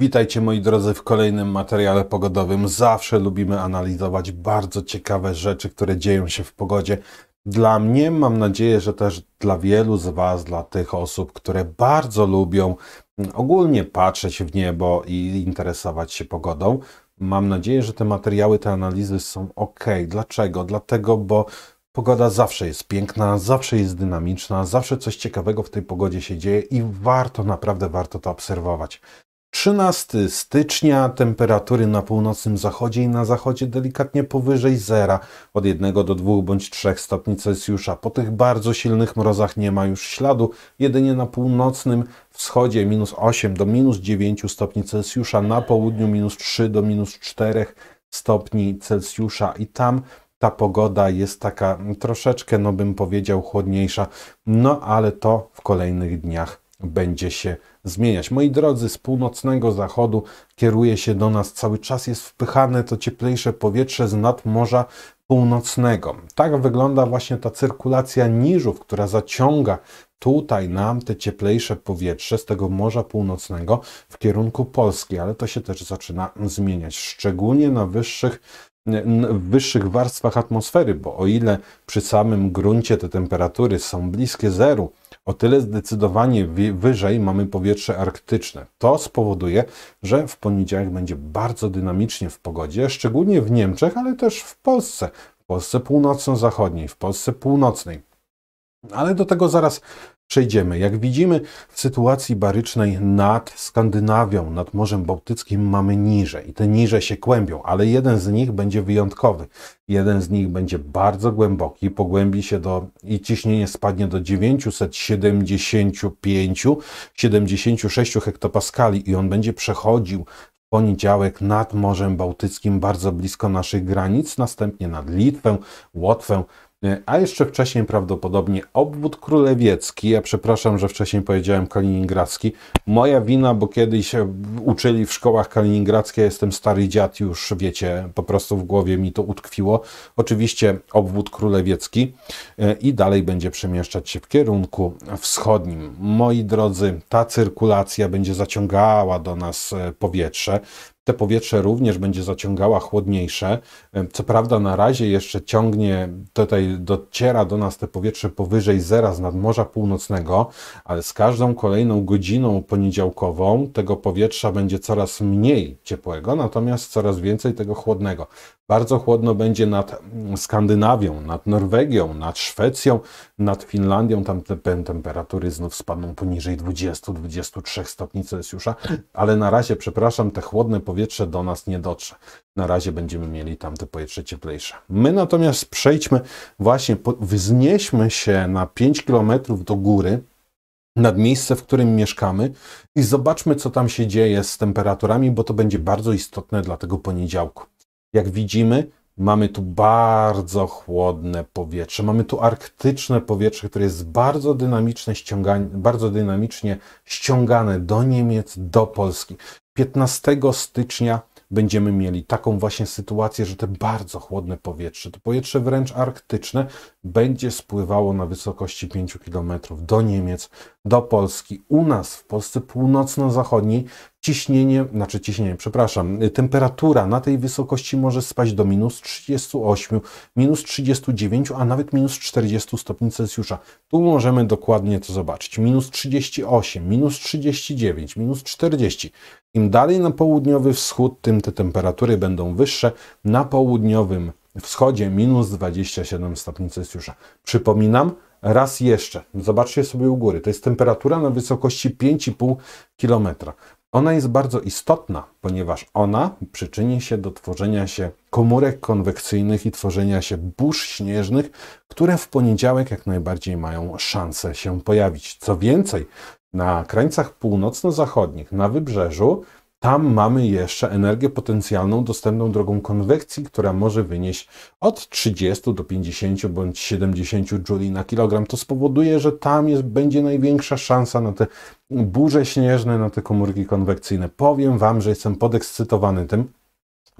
Witajcie moi drodzy w kolejnym materiale pogodowym. Zawsze lubimy analizować bardzo ciekawe rzeczy, które dzieją się w pogodzie. Dla mnie, mam nadzieję, że też dla wielu z Was, dla tych osób, które bardzo lubią mm, ogólnie patrzeć w niebo i interesować się pogodą, mam nadzieję, że te materiały, te analizy są ok. Dlaczego? Dlatego, bo Pogoda zawsze jest piękna, zawsze jest dynamiczna, zawsze coś ciekawego w tej pogodzie się dzieje i warto, naprawdę warto to obserwować. 13 stycznia temperatury na północnym zachodzie i na zachodzie delikatnie powyżej zera, od 1 do 2 bądź 3 stopni Celsjusza. Po tych bardzo silnych mrozach nie ma już śladu, jedynie na północnym wschodzie minus 8 do minus 9 stopni Celsjusza, na południu minus 3 do minus 4 stopni Celsjusza i tam ta pogoda jest taka troszeczkę, no bym powiedział, chłodniejsza, no ale to w kolejnych dniach będzie się zmieniać. Moi drodzy, z północnego zachodu kieruje się do nas cały czas, jest wpychane to cieplejsze powietrze z nad Morza Północnego. Tak wygląda właśnie ta cyrkulacja niżów, która zaciąga tutaj nam te cieplejsze powietrze z tego Morza Północnego w kierunku Polski, ale to się też zaczyna zmieniać, szczególnie na wyższych w wyższych warstwach atmosfery, bo o ile przy samym gruncie te temperatury są bliskie zeru, o tyle zdecydowanie wyżej mamy powietrze arktyczne. To spowoduje, że w poniedziałek będzie bardzo dynamicznie w pogodzie, szczególnie w Niemczech, ale też w Polsce. W Polsce północno-zachodniej, w Polsce północnej. Ale do tego zaraz przejdziemy. Jak widzimy, w sytuacji barycznej nad Skandynawią, nad Morzem Bałtyckim mamy niże i te niże się kłębią, ale jeden z nich będzie wyjątkowy. Jeden z nich będzie bardzo głęboki, pogłębi się do i ciśnienie spadnie do 975, 76 hektopaskali i on będzie przechodził poniedziałek nad Morzem Bałtyckim, bardzo blisko naszych granic, następnie nad Litwę, Łotwę, a jeszcze wcześniej prawdopodobnie obwód królewiecki. Ja przepraszam, że wcześniej powiedziałem kaliningradzki. Moja wina, bo kiedyś uczyli w szkołach kaliningradzkich, ja jestem stary dziad, już wiecie, po prostu w głowie mi to utkwiło. Oczywiście obwód królewiecki e, i dalej będzie przemieszczać się w kierunku wschodnim. Moi drodzy, ta cyrkulacja będzie zaciągała do nas e, powietrze te powietrze również będzie zaciągała chłodniejsze. Co prawda na razie jeszcze ciągnie, tutaj dociera do nas te powietrze powyżej zera z nadmorza północnego, ale z każdą kolejną godziną poniedziałkową tego powietrza będzie coraz mniej ciepłego, natomiast coraz więcej tego chłodnego. Bardzo chłodno będzie nad mm, Skandynawią, nad Norwegią, nad Szwecją, nad Finlandią. Tam te temperatury znów spadną poniżej 20-23 stopni Celsjusza, ale na razie, przepraszam, te chłodne powietrze powietrze do nas nie dotrze. Na razie będziemy mieli tamte powietrze cieplejsze. My natomiast przejdźmy właśnie, wznieśmy się na 5 km do góry, nad miejsce, w którym mieszkamy i zobaczmy, co tam się dzieje z temperaturami, bo to będzie bardzo istotne dla tego poniedziałku. Jak widzimy, mamy tu bardzo chłodne powietrze, mamy tu arktyczne powietrze, które jest bardzo, dynamiczne, bardzo dynamicznie ściągane do Niemiec, do Polski. 15 stycznia będziemy mieli taką właśnie sytuację, że te bardzo chłodne powietrze, to powietrze wręcz arktyczne, będzie spływało na wysokości 5 km do Niemiec, do Polski. U nas w Polsce północno-zachodniej Ciśnienie, znaczy ciśnienie, przepraszam, temperatura na tej wysokości może spaść do minus 38, minus 39, a nawet minus 40 stopni Celsjusza. Tu możemy dokładnie to zobaczyć. Minus 38, minus 39, minus 40. Im dalej na południowy wschód, tym te temperatury będą wyższe. Na południowym wschodzie minus 27 stopni Celsjusza. Przypominam, raz jeszcze, zobaczcie sobie u góry, to jest temperatura na wysokości 5,5 km. Ona jest bardzo istotna, ponieważ ona przyczyni się do tworzenia się komórek konwekcyjnych i tworzenia się burz śnieżnych, które w poniedziałek jak najbardziej mają szansę się pojawić. Co więcej, na krańcach północno-zachodnich, na wybrzeżu, tam mamy jeszcze energię potencjalną dostępną drogą konwekcji, która może wynieść od 30 do 50 bądź 70 Joule na kilogram. To spowoduje, że tam jest, będzie największa szansa na te burze śnieżne, na te komórki konwekcyjne. Powiem Wam, że jestem podekscytowany tym,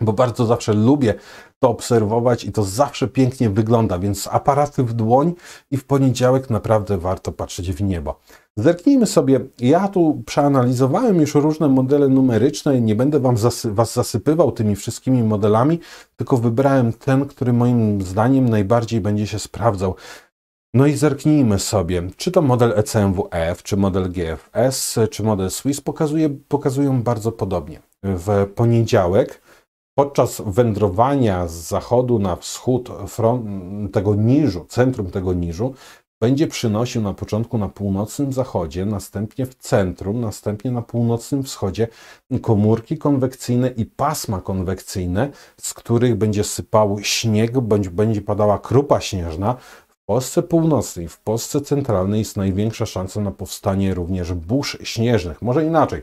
bo bardzo zawsze lubię to obserwować i to zawsze pięknie wygląda, więc aparaty w dłoń i w poniedziałek naprawdę warto patrzeć w niebo. Zerknijmy sobie, ja tu przeanalizowałem już różne modele numeryczne i nie będę wam zasy Was zasypywał tymi wszystkimi modelami, tylko wybrałem ten, który moim zdaniem najbardziej będzie się sprawdzał. No i zerknijmy sobie, czy to model ECMWF, czy model GFS, czy model Swiss pokazuje, pokazują bardzo podobnie. W poniedziałek podczas wędrowania z zachodu na wschód front, tego niżu, centrum tego niżu, będzie przynosił na początku na północnym zachodzie, następnie w centrum, następnie na północnym wschodzie komórki konwekcyjne i pasma konwekcyjne, z których będzie sypał śnieg, bądź będzie padała krupa śnieżna. W Polsce Północnej, w Polsce Centralnej jest największa szansa na powstanie również burz śnieżnych. Może inaczej,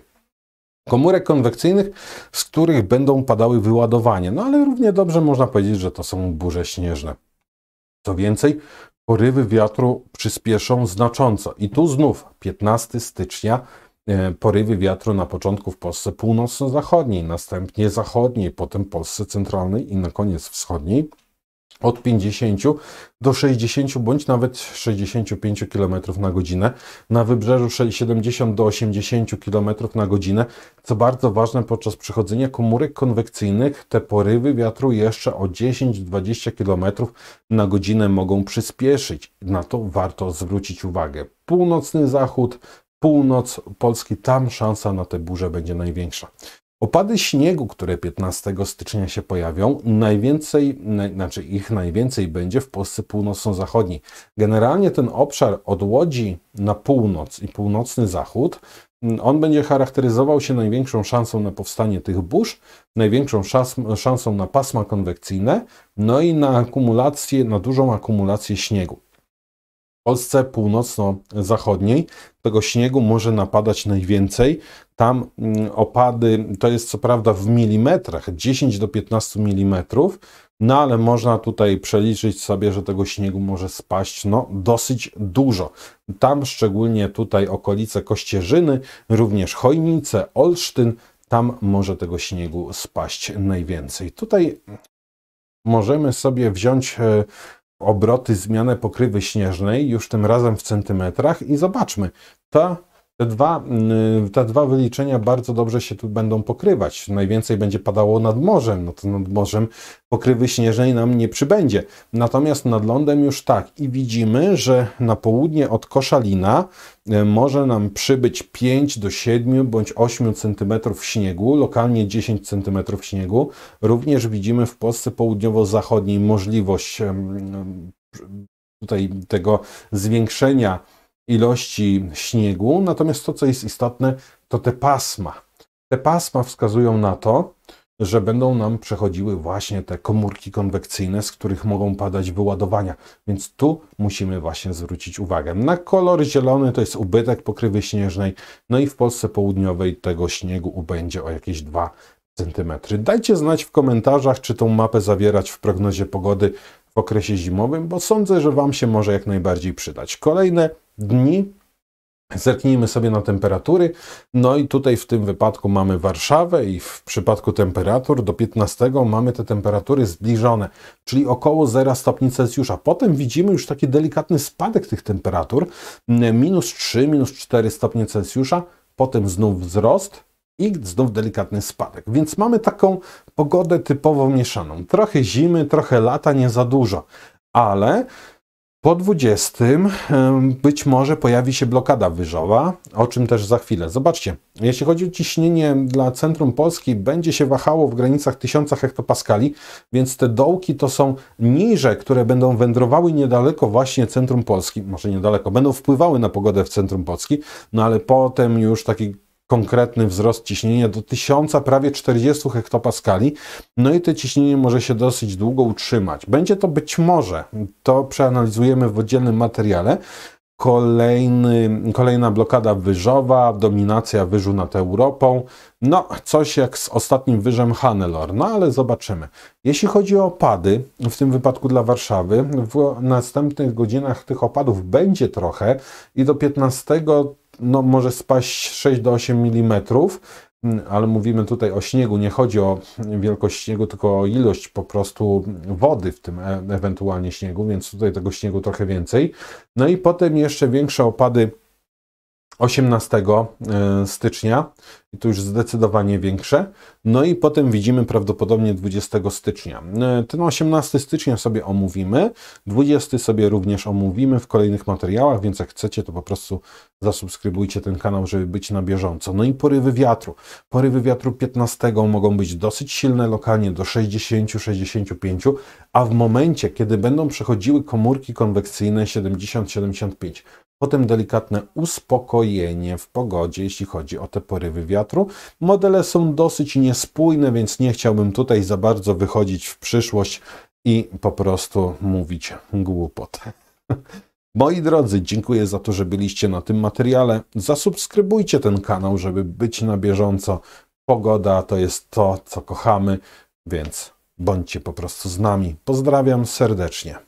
komórek konwekcyjnych, z których będą padały wyładowanie. No ale równie dobrze można powiedzieć, że to są burze śnieżne. Co więcej, porywy wiatru przyspieszą znacząco. I tu znów 15 stycznia e, porywy wiatru na początku w Polsce północno-zachodniej, następnie zachodniej, potem Polsce centralnej i na koniec wschodniej od 50 do 60 bądź nawet 65 km na godzinę. Na wybrzeżu 70 do 80 km na godzinę. Co bardzo ważne, podczas przechodzenia komórek konwekcyjnych te porywy wiatru jeszcze o 10-20 km na godzinę mogą przyspieszyć. Na to warto zwrócić uwagę. Północny zachód, północ Polski, tam szansa na te burze będzie największa. Opady śniegu, które 15 stycznia się pojawią, najwięcej, znaczy ich najwięcej będzie w Polsce północno-zachodniej. Generalnie ten obszar od Łodzi na północ i północny zachód, mm, on będzie charakteryzował się największą szansą na powstanie tych burz, największą szans, szansą na pasma konwekcyjne, no i na akumulację, na dużą akumulację śniegu. Polsce północno-zachodniej tego śniegu może napadać najwięcej. Tam mm, opady to jest co prawda w milimetrach 10 do 15 milimetrów, no ale można tutaj przeliczyć sobie, że tego śniegu może spaść no, dosyć dużo. Tam szczególnie tutaj okolice Kościerzyny, również Chojnice, Olsztyn, tam może tego śniegu spaść najwięcej. Tutaj możemy sobie wziąć e, obroty, zmianę pokrywy śnieżnej, już tym razem w centymetrach i zobaczmy, ta te dwa, mm, te dwa wyliczenia bardzo dobrze się tu będą pokrywać. Najwięcej będzie padało nad morzem, no to nad morzem pokrywy śnieżnej nam nie przybędzie. Natomiast nad lądem już tak. I widzimy, że na południe od Koszalina e, może nam przybyć 5 do 7 bądź 8 cm śniegu, lokalnie 10 cm śniegu. Również widzimy w Polsce południowo-zachodniej możliwość tutaj tego zwiększenia ilości śniegu, natomiast to, co jest istotne, to te pasma. Te pasma wskazują na to, że będą nam przechodziły właśnie te komórki konwekcyjne, z których mogą padać wyładowania. Więc tu musimy właśnie zwrócić uwagę. Na kolor zielony to jest ubytek pokrywy śnieżnej, no i w Polsce południowej tego śniegu ubędzie o jakieś 2 cm. Dajcie znać w komentarzach, czy tą mapę zawierać w prognozie pogody w okresie zimowym, bo sądzę, że Wam się może jak najbardziej przydać. Kolejne dni. Zerknijmy sobie na temperatury. No i tutaj w tym wypadku mamy Warszawę i w przypadku temperatur do 15 mamy te temperatury zbliżone, czyli około 0 stopni Celsjusza. Potem widzimy już taki delikatny spadek tych temperatur, minus 3, minus 4 stopnie Celsjusza, potem znów wzrost, i znów delikatny spadek. Więc mamy taką pogodę typowo mieszaną. Trochę zimy, trochę lata, nie za dużo, ale po 20 być może pojawi się blokada wyżowa, o czym też za chwilę. Zobaczcie, jeśli chodzi o ciśnienie dla centrum Polski, będzie się wahało w granicach 1000 hektopaskali, więc te dołki to są niże, które będą wędrowały niedaleko właśnie centrum Polski, może niedaleko, będą wpływały na pogodę w centrum Polski, no ale potem już taki konkretny wzrost ciśnienia do 1000, prawie 40 hektopaskali. No i to ciśnienie może się dosyć długo utrzymać. Będzie to być może, to przeanalizujemy w oddzielnym materiale, Kolejny, kolejna blokada wyżowa, dominacja wyżu nad Europą. No, coś jak z ostatnim wyżem Hanelor. no ale zobaczymy. Jeśli chodzi o opady, w tym wypadku dla Warszawy, w następnych godzinach tych opadów będzie trochę i do 15 no, może spaść 6 do 8 mm, ale mówimy tutaj o śniegu, nie chodzi o wielkość śniegu, tylko o ilość po prostu wody w tym e ewentualnie śniegu, więc tutaj tego śniegu trochę więcej. No i potem jeszcze większe opady 18 e, stycznia i to już zdecydowanie większe. No i potem widzimy prawdopodobnie 20 stycznia. E, ten 18 stycznia sobie omówimy, 20 sobie również omówimy w kolejnych materiałach, więc jak chcecie, to po prostu zasubskrybujcie ten kanał, żeby być na bieżąco. No i porywy wiatru. Porywy wiatru 15 mogą być dosyć silne lokalnie do 60-65, a w momencie, kiedy będą przechodziły komórki konwekcyjne 70-75, Potem delikatne uspokojenie w pogodzie, jeśli chodzi o te porywy wiatru. Modele są dosyć niespójne, więc nie chciałbym tutaj za bardzo wychodzić w przyszłość i po prostu mówić głupot. Moi drodzy, dziękuję za to, że byliście na tym materiale. Zasubskrybujcie ten kanał, żeby być na bieżąco. Pogoda to jest to, co kochamy, więc bądźcie po prostu z nami. Pozdrawiam serdecznie.